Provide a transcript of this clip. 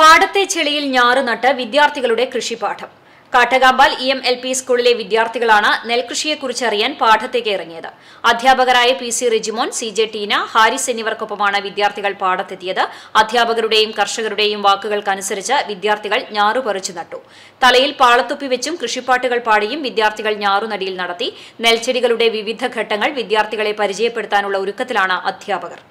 പാടത്തെ ചെളിയിൽ ഞാറ് നട്ട് വിദ്യാർത്ഥികളുടെ കൃഷിപാഠം Kattakampal E M L P സ്കൂളിലെ വിദ്യാർത്ഥികളാണ് നെൽകൃഷിയെക്കുറിച്ച് അറിയാൻ പാഠത്തേക്ക് ഇറങ്ങിയത് അധ്യാപകരായ P C Rijimon C J Teena Haris എന്നിവർക്കൊപ്പമാണ് വിദ്യാർത്ഥികൾ പാടത്തെത്തിയത് അധ്യാപകരുടെയും കർഷകരുടെയും വാക്കുകൾക്കനുസരിച്ച് വിദ്യാർത്ഥികൾ ഞാറു പറിച്ചു നട്ടു തലയിൽ പാളത്തുപ്പി വെച്ചും കൃഷിപ്പാട്ടുകൾ പാടിയും വിദ്യാർത്ഥികൾ ഞാറുനടിയിൽ നടത്തി നെൽച്ചെടികളുടെ വിവിധ ഘട്ടങ്ങൾ വിദ്യാർത്ഥികളെ പരിചയപ്പെടുത്താനുള്ള ഒരുക്കത്തിലാണ് അധ്യാപകർ